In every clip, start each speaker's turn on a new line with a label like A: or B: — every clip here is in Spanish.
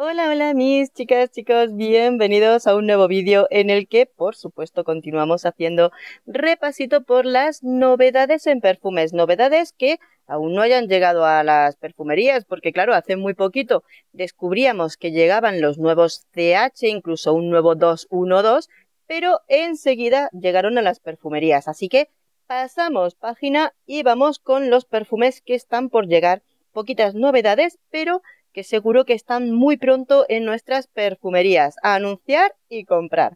A: Hola, hola mis chicas, chicos, bienvenidos a un nuevo vídeo en el que, por supuesto, continuamos haciendo repasito por las novedades en perfumes, novedades que aún no hayan llegado a las perfumerías, porque claro, hace muy poquito descubríamos que llegaban los nuevos CH, incluso un nuevo 212, pero enseguida llegaron a las perfumerías, así que pasamos página y vamos con los perfumes que están por llegar, poquitas novedades, pero que seguro que están muy pronto en nuestras perfumerías, a anunciar y comprar.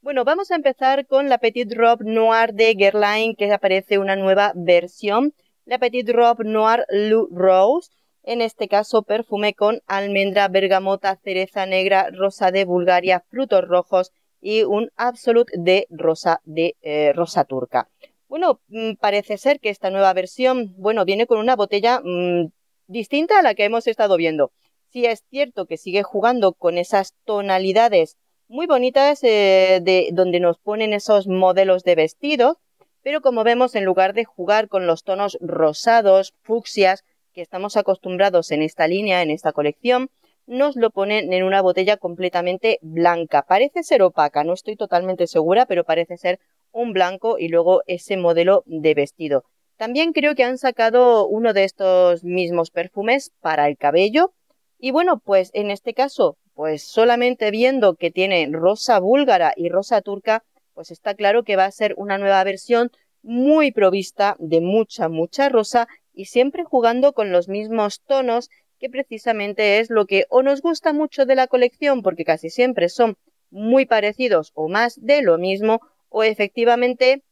A: Bueno, vamos a empezar con la Petit Robe Noir de Guerlain, que aparece una nueva versión, la Petit Robe Noir Lou Rose, en este caso perfume con almendra, bergamota, cereza negra, rosa de Bulgaria, frutos rojos y un Absolute de rosa de eh, rosa turca. Bueno, mm, parece ser que esta nueva versión, bueno, viene con una botella mm, distinta a la que hemos estado viendo. Sí es cierto que sigue jugando con esas tonalidades muy bonitas eh, de donde nos ponen esos modelos de vestido pero como vemos, en lugar de jugar con los tonos rosados, fucsias, que estamos acostumbrados en esta línea, en esta colección, nos lo ponen en una botella completamente blanca. Parece ser opaca, no estoy totalmente segura, pero parece ser un blanco y luego ese modelo de vestido. También creo que han sacado uno de estos mismos perfumes para el cabello. Y bueno, pues en este caso, pues solamente viendo que tiene rosa búlgara y rosa turca, pues está claro que va a ser una nueva versión muy provista de mucha, mucha rosa y siempre jugando con los mismos tonos, que precisamente es lo que o nos gusta mucho de la colección, porque casi siempre son muy parecidos o más de lo mismo, o efectivamente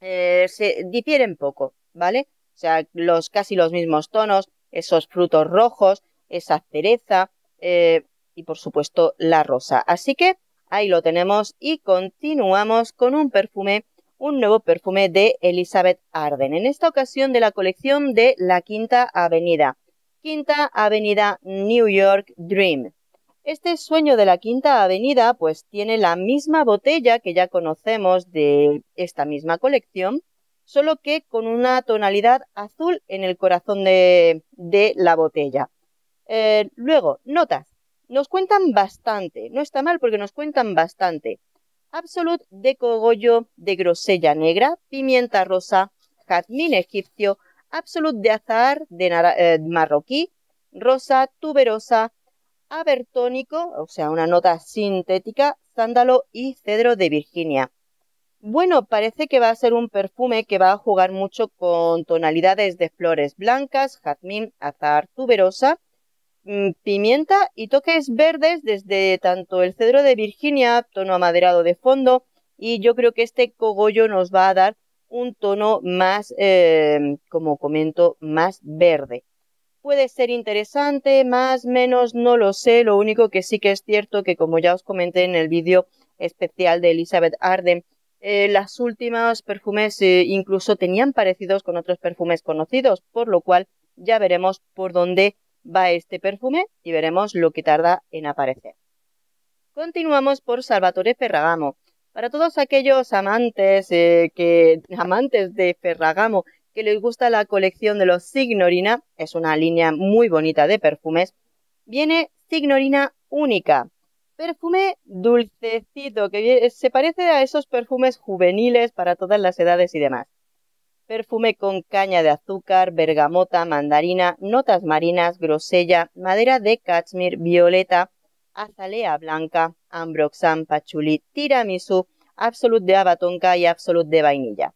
A: eh, se difieren poco, ¿vale? O sea, los casi los mismos tonos, esos frutos rojos, esa cereza eh, y por supuesto la rosa. Así que ahí lo tenemos y continuamos con un perfume, un nuevo perfume de Elizabeth Arden, en esta ocasión de la colección de la Quinta Avenida. Quinta Avenida New York Dream. Este sueño de la Quinta Avenida pues tiene la misma botella que ya conocemos de esta misma colección, solo que con una tonalidad azul en el corazón de, la botella. Eh, luego, notas. Nos cuentan bastante, no está mal porque nos cuentan bastante. Absolut de cogollo de grosella negra, pimienta rosa, jazmín egipcio, Absolut de azahar de eh, marroquí, rosa tuberosa, abertónico, o sea, una nota sintética, sándalo y cedro de Virginia. Bueno, parece que va a ser un perfume que va a jugar mucho con tonalidades de flores blancas, jazmín, azar, tuberosa, mm, pimienta y toques verdes desde tanto el cedro de Virginia, tono amaderado de fondo, y yo creo que este cogollo nos va a dar un tono más, eh, como comento, más verde puede ser interesante, más, menos, no lo sé. Lo único que sí que es cierto que, como ya os comenté en el vídeo especial de Elizabeth Arden, eh, las últimas perfumes eh, incluso tenían parecidos con otros perfumes conocidos, por lo cual ya veremos por dónde va este perfume y veremos lo que tarda en aparecer. Continuamos por Salvatore Ferragamo. Para todos aquellos amantes, eh, que, amantes de Ferragamo que les gusta la colección de los Signorina, es una línea muy bonita de perfumes, viene Signorina única. Perfume dulcecito, que eh, se parece a esos perfumes juveniles para todas las edades y demás. Perfume con caña de azúcar, bergamota, mandarina, notas marinas, grosella, madera de cachemir, violeta, azalea blanca, ambroxan, pachulí, tiramisú, absolut de abatonca y absolut de vainilla.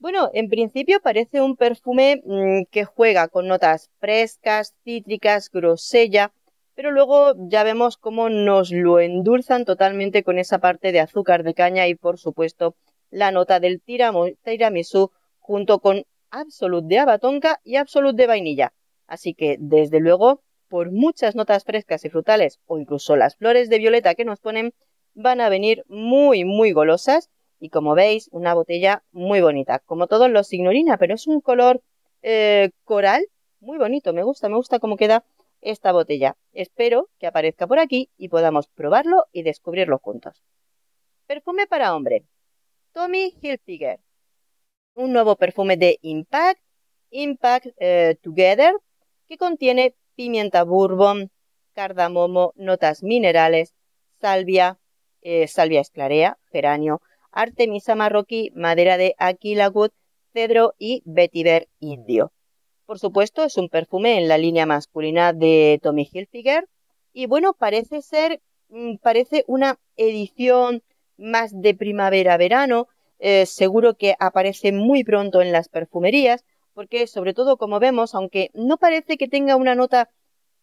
A: Bueno, en principio parece un perfume mm, que juega con notas frescas, cítricas, grosella, pero luego ya vemos cómo nos lo endulzan totalmente con esa parte de azúcar de caña y por supuesto la nota del tiramisú junto con absolut de abatonca y absolut de vainilla. Así que desde luego, por muchas notas frescas y frutales o incluso las flores de violeta que nos ponen, van a venir muy muy golosas y como veis, una botella muy bonita, como todos los Signorina, pero es un color eh, coral muy bonito. Me gusta, me gusta cómo queda esta botella. Espero que aparezca por aquí y podamos probarlo y descubrirlo juntos. Perfume para hombre. Tommy Hilfiger. Un nuevo perfume de Impact, Impact eh, Together, que contiene pimienta bourbon, cardamomo, notas minerales, salvia, eh, salvia esclarea, geranio, artemisa marroquí, madera de aquila cedro y vetiver indio. Por supuesto, es un perfume en la línea masculina de Tommy Hilfiger y bueno, parece ser mm, parece una edición más de primavera-verano. Eh, seguro que aparece muy pronto en las perfumerías, porque sobre todo como vemos, aunque no parece que tenga una nota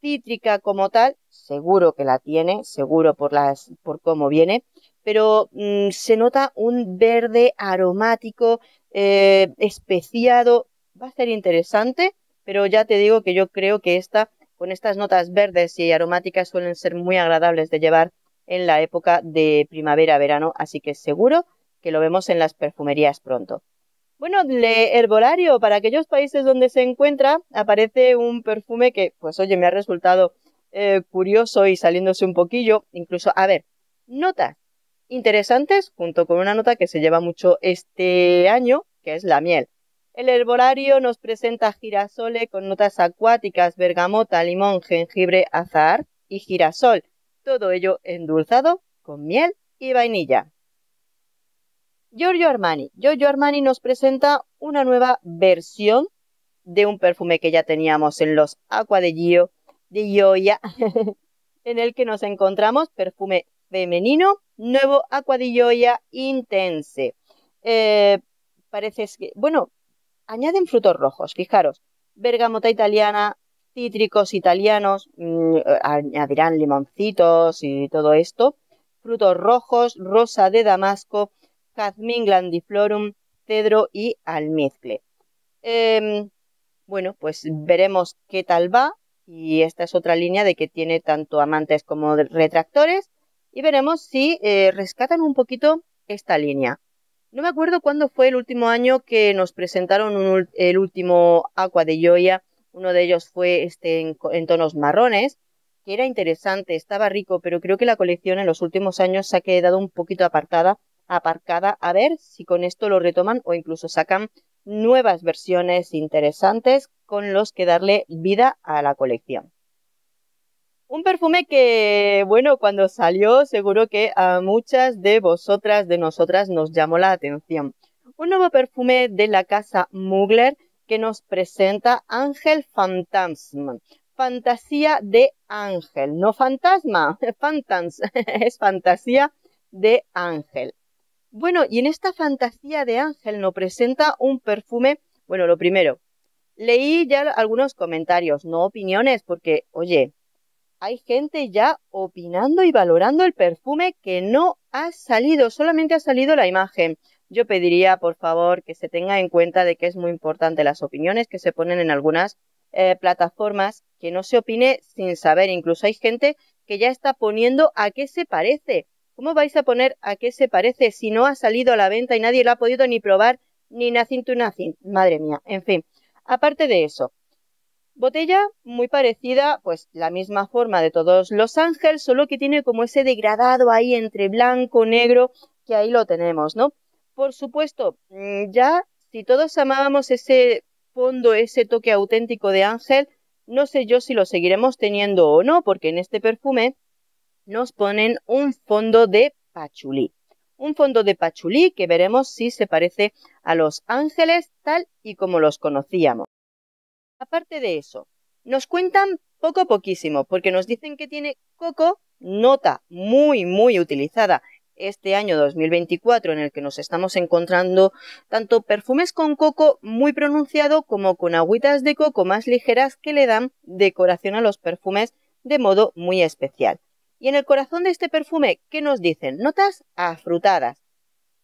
A: cítrica como tal, seguro que la tiene, seguro por las por cómo viene, pero mm, se nota un verde aromático, eh, especiado. Va a ser interesante, pero ya te digo que yo creo que esta, con estas notas verdes y aromáticas suelen ser muy agradables de llevar en la época de primavera-verano, así que seguro que lo vemos en las perfumerías pronto. Bueno, herbolario, para aquellos países donde se encuentra, aparece un perfume que, pues oye, me ha resultado eh, curioso y saliéndose un poquillo, incluso, a ver, nota interesantes, junto con una nota que se lleva mucho este año, que es la miel. El herbolario nos presenta girasole con notas acuáticas, bergamota, limón, jengibre, azahar y girasol, todo ello endulzado con miel y vainilla. Giorgio Armani. Giorgio Armani nos presenta una nueva versión de un perfume que ya teníamos en los Aqua de Gio, de Gioia, en el que nos encontramos perfume femenino Nuevo Gioia Intense. Eh, parece que, bueno, añaden frutos rojos, fijaros, bergamota italiana, cítricos italianos, mm, añadirán limoncitos y todo esto, frutos rojos, rosa de damasco, jazmín glandiflorum, cedro y almizcle. Eh, bueno, pues veremos qué tal va y esta es otra línea de que tiene tanto amantes como retractores y veremos si eh, rescatan un poquito esta línea. No me acuerdo cuándo fue el último año que nos presentaron el último Aqua de Joya. Uno de ellos fue este en, en tonos marrones, que era interesante, estaba rico, pero creo que la colección en los últimos años se ha quedado un poquito apartada, aparcada. A ver si con esto lo retoman o incluso sacan nuevas versiones interesantes con los que darle vida a la colección. Un perfume que, bueno, cuando salió seguro que a muchas de vosotras, de nosotras, nos llamó la atención. Un nuevo perfume de la casa Mugler que nos presenta Ángel Fantasma. Fantasía de Ángel, no fantasma, Phantasm. es fantasía de Ángel. Bueno, y en esta fantasía de Ángel nos presenta un perfume, bueno, lo primero, leí ya algunos comentarios, no opiniones, porque, oye, hay gente ya opinando y valorando el perfume que no ha salido, solamente ha salido la imagen. Yo pediría, por favor, que se tenga en cuenta de que es muy importante las opiniones que se ponen en algunas eh, plataformas, que no se opine sin saber. Incluso hay gente que ya está poniendo a qué se parece. ¿Cómo vais a poner a qué se parece si no ha salido a la venta y nadie lo ha podido ni probar ni nothing to nothing? Madre mía, en fin. Aparte de eso, Botella muy parecida, pues la misma forma de todos los ángeles, solo que tiene como ese degradado ahí entre blanco, negro, que ahí lo tenemos, ¿no? Por supuesto, mm, ya si todos amábamos ese fondo, ese toque auténtico de ángel, no sé yo si lo seguiremos teniendo o no, porque en este perfume nos ponen un fondo de pachulí. Un fondo de pachulí que veremos si se parece a los ángeles tal y como los conocíamos. Aparte de eso, nos cuentan poco poquísimo, porque nos dicen que tiene coco, nota muy, muy utilizada este año 2024 en el que nos estamos encontrando tanto perfumes con coco muy pronunciado como con agüitas de coco más ligeras que le dan decoración a los perfumes de modo muy especial. Y en el corazón de este perfume, ¿qué nos dicen? Notas afrutadas.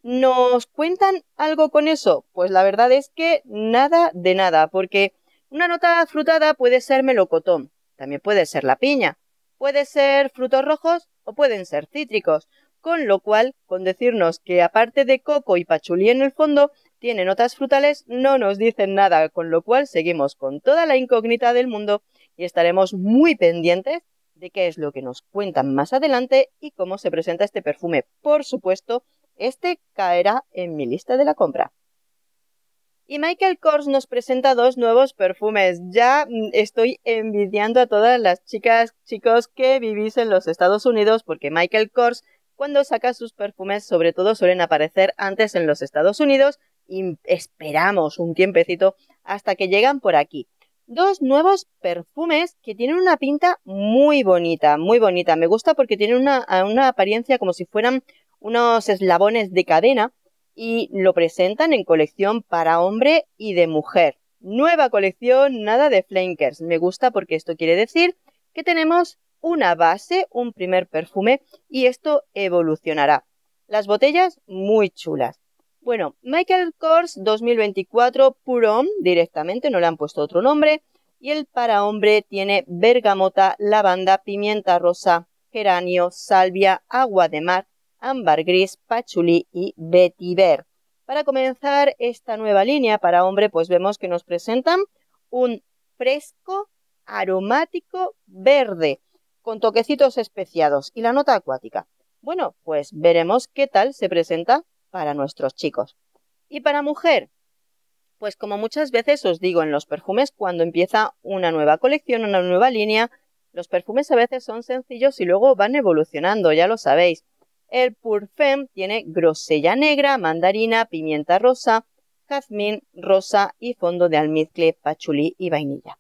A: ¿Nos cuentan algo con eso? Pues la verdad es que nada de nada, porque una nota frutada puede ser melocotón, también puede ser la piña, puede ser frutos rojos o pueden ser cítricos, con lo cual, con decirnos que aparte de coco y pachulí en el fondo, tiene notas frutales, no nos dicen nada, con lo cual seguimos con toda la incógnita del mundo y estaremos muy pendientes de qué es lo que nos cuentan más adelante y cómo se presenta este perfume. Por supuesto, este caerá en mi lista de la compra. Y Michael Kors nos presenta dos nuevos perfumes. Ya mm, estoy envidiando a todas las chicas, chicos que vivís en los Estados Unidos porque Michael Kors cuando saca sus perfumes sobre todo suelen aparecer antes en los Estados Unidos y esperamos un tiempecito hasta que llegan por aquí. Dos nuevos perfumes que tienen una pinta muy bonita, muy bonita. Me gusta porque tienen una, una apariencia como si fueran unos eslabones de cadena y lo presentan en colección para hombre y de mujer. Nueva colección, nada de flankers. Me gusta porque esto quiere decir que tenemos una base, un primer perfume y esto evolucionará. Las botellas muy chulas. Bueno, Michael Kors 2024 purón directamente, no le han puesto otro nombre. Y el para hombre tiene bergamota, lavanda, pimienta rosa, geranio, salvia, agua de mar ámbar gris, pachulí y vetiver. Para comenzar esta nueva línea para hombre, pues vemos que nos presentan un fresco aromático verde con toquecitos especiados y la nota acuática. Bueno, pues veremos qué tal se presenta para nuestros chicos. Y para mujer, pues como muchas veces os digo en los perfumes, cuando empieza una nueva colección, una nueva línea, los perfumes a veces son sencillos y luego van evolucionando, ya lo sabéis. El purfem tiene grosella negra, mandarina, pimienta rosa, jazmín rosa y fondo de almizcle, pachulí y vainilla.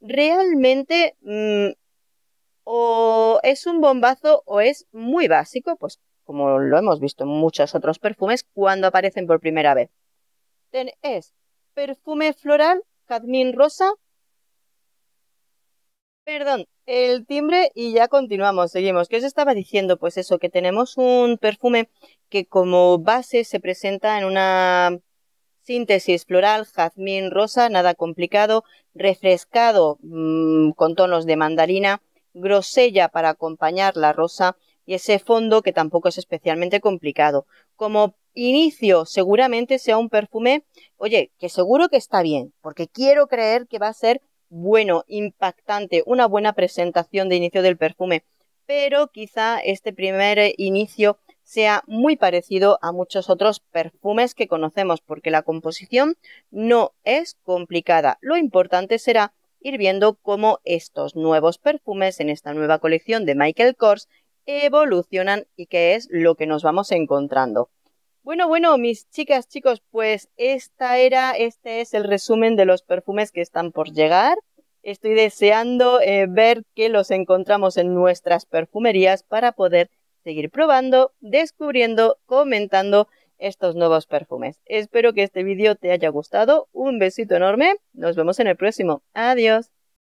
A: Realmente mm, o es un bombazo o es muy básico, pues como lo hemos visto en muchos otros perfumes cuando aparecen por primera vez. Es perfume floral, jazmín rosa, perdón, el timbre y ya continuamos, seguimos. ¿Qué os estaba diciendo? Pues eso, que tenemos un perfume que como base se presenta en una síntesis floral, jazmín rosa, nada complicado, refrescado mm, con tonos de mandarina, grosella para acompañar la rosa y ese fondo que tampoco es especialmente complicado. Como inicio seguramente sea un perfume, oye, que seguro que está bien, porque quiero creer que va a ser bueno, impactante, una buena presentación de inicio del perfume, pero quizá este primer inicio sea muy parecido a muchos otros perfumes que conocemos, porque la composición no es complicada. Lo importante será ir viendo cómo estos nuevos perfumes en esta nueva colección de Michael Kors evolucionan y qué es lo que nos vamos encontrando. Bueno, bueno, mis chicas, chicos, pues esta era, este es el resumen de los perfumes que están por llegar. Estoy deseando eh, ver que los encontramos en nuestras perfumerías para poder seguir probando, descubriendo, comentando estos nuevos perfumes. Espero que este vídeo te haya gustado. Un besito enorme. Nos vemos en el próximo. Adiós.